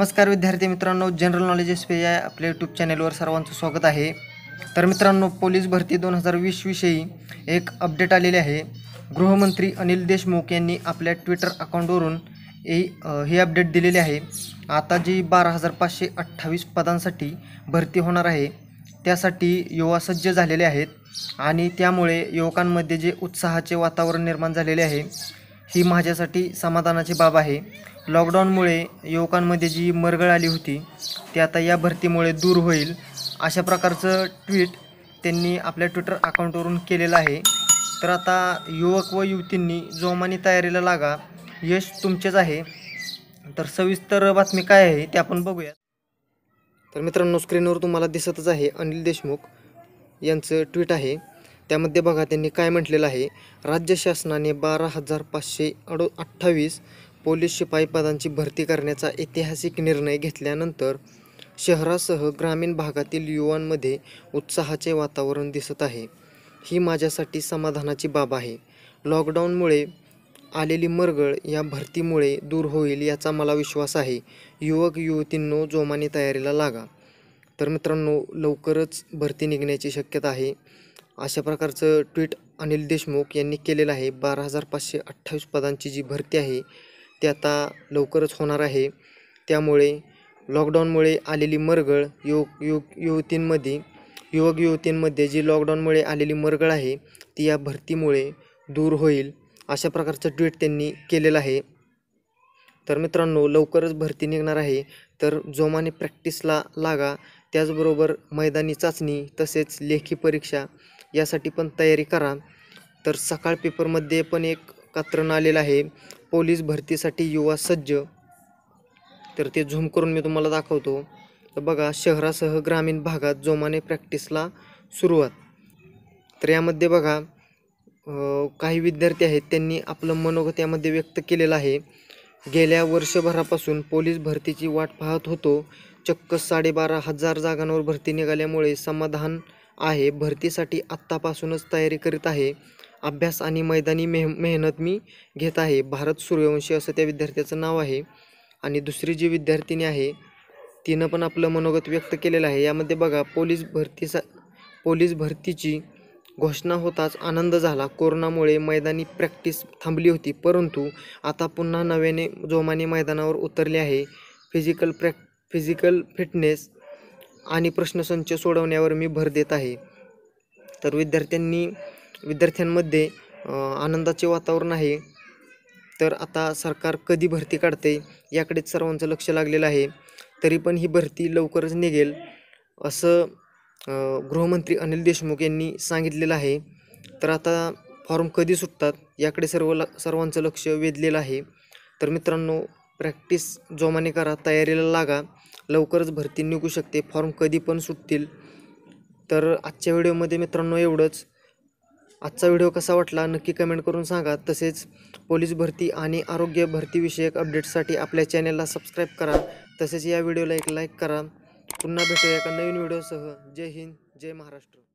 नमस्कार विद्यार्थी मित्रांनो जनरल नॉलेज एस पी या आपल्या यूट्यूब चॅनेलवर सर्वांचं स्वागत आहे तर मित्रांनो पोलीस भरती दोन हजार वीसविषयी एक अपडेट आलेले आहे गृहमंत्री अनिल देशमुख यांनी आपल्या ट्विटर अकाउंटवरून ए हे अपडेट दिलेले आहे आता जी बारा हजार पाचशे अठ्ठावीस पदांसाठी भरती होणार आहे त्यासाठी युवा सज्ज झालेले आहेत आणि त्यामुळे युवकांमध्ये जे उत्साहाचे वातावरण निर्माण झालेले आहे ही माझ्यासाठी समाधानाची बाब आहे लॉकडाऊनमुळे युवकांमध्ये जी मरगळ आली होती ती आता या भरतीमुळे दूर होईल अशा प्रकारचं ट्विट त्यांनी आपल्या ट्विटर अकाउंटवरून केलेलं आहे तर आता युवक व युवतींनी जोमाने तयारीला लागा यश तुमचेच आहे तर सविस्तर बातमी काय आहे ते आपण बघूया तर मित्रांनो स्क्रीनवर तुम्हाला दिसतच आहे अनिल देशमुख यांचं ट्विट आहे त्यामध्ये बघा त्यांनी काय म्हटलेलं आहे राज्य शासनाने बारा हजार पाचशे अडो अठ्ठावीस पोलीस शिपाई पदांची भरती करण्याचा ऐतिहासिक निर्णय घेतल्यानंतर शहरासह ग्रामीण भागातील युवांमध्ये उत्साहाचे वातावरण दिसत आहे ही माझ्यासाठी समाधानाची बाब आहे लॉकडाऊनमुळे आलेली मरगळ या भरतीमुळे दूर होईल याचा मला विश्वास आहे युवक युवतींनो जोमाने तयारीला लागा तर मित्रांनो लवकरच भरती निघण्याची शक्यता आहे अशा प्रकारचं ट्विट अनिल देशमुख यांनी केलेलं आहे बारा हजार पाचशे अठ्ठावीस पदांची जी भरती आहे ती आता लवकरच होणार आहे त्यामुळे लॉकडाऊनमुळे आलेली मरगळ युवक युवक युवतींमध्ये युवक युवतींमध्ये जी लॉकडाऊनमुळे आलेली मरगळ आहे ती या भरतीमुळे दूर होईल अशा प्रकारचं ट्विट त्यांनी केलेलं आहे तर मित्रांनो लवकरच भरती निघणार आहे तर जोमाने प्रॅक्टिसला लागा त्याचबरोबर मैदानी चाचणी तसेच लेखी परीक्षा यासाठी पण तयारी करा तर सकाळ पेपरमध्ये पण एक कात्रण आलेलं आहे पोलीस भरतीसाठी युवा सज्ज तर ते झूम करून मी तुम्हाला दाखवतो तर बघा शहरासह ग्रामीण भागात जोमाने प्रॅक्टिसला सुरुवात तर यामध्ये बघा काही विद्यार्थी आहेत त्यांनी आपलं मनोगत यामध्ये व्यक्त केलेलं आहे गेल्या वर्षभरापासून पोलीस भरतीची वाट पाहत होतो चक्क साडेबारा हजार जागांवर भरती निघाल्यामुळे समाधान आहे भरतीसाठी आत्तापासूनच तयारी करीत आहे अभ्यास आणि मैदानी मेह मेहनत मी घेत आहे भारत सूर्यवंशी असं त्या विद्यार्थ्याचं नाव आहे आणि दुसरी जी विद्यार्थिनी आहे तिनं पण आपलं मनोगत व्यक्त केलेलं आहे यामध्ये बघा पोलीस भरतीसा पोलीस भरतीची घोषणा होताच आनंद झाला कोरोनामुळे मैदानी प्रॅक्टिस थांबली होती परंतु आता पुन्हा नव्याने जोमाने मैदानावर उतरले आहे फिजिकल प्रॅक् फिजिकल फिटनेस आणि प्रश्नसंच सोडवण्यावर मी भर देत आहे तर विद्यार्थ्यांनी विद्यार्थ्यांमध्ये आनंदाचे वातावरण आहे तर आता सरकार कधी भरती काढते याकडेच सर्वांचं लक्ष लागलेलं आहे तरी पण ही भरती लवकरच निघेल असं गृहमंत्री अनिल देशमुख यांनी सांगितलेलं आहे तर आता फॉर्म कधी सुटतात याकडे सर्व सर्वांचं लक्ष वेधलेलं आहे तर मित्रांनो प्रॅक्टिस जोमाने करा तयारीला लागा लवकरच भरती निघू शकते फॉर्म कधी पण सुटतील तर आजच्या व्हिडिओमध्ये मित्रांनो एवढंच आजचा व्हिडिओ कसा वाटला नक्की कमेंट करून सांगा तसेच पोलीस भरती आणि आरोग्य भरतीविषयक अपडेट्ससाठी आपल्या चॅनलला सबस्क्राईब करा तसेच या व्हिडिओला एक लाईक करा पुन्हा भेटूया एका नवीन व्हिडिओसह जय हिंद जय महाराष्ट्र